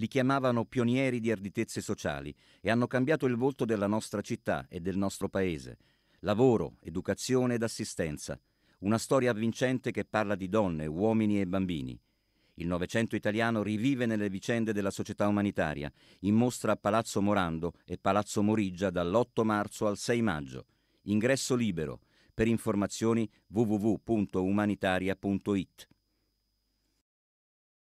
Li chiamavano pionieri di arditezze sociali e hanno cambiato il volto della nostra città e del nostro paese. Lavoro, educazione ed assistenza. Una storia avvincente che parla di donne, uomini e bambini. Il Novecento italiano rivive nelle vicende della società umanitaria, in mostra a Palazzo Morando e Palazzo Morigia dall'8 marzo al 6 maggio. Ingresso libero. Per informazioni www.umanitaria.it.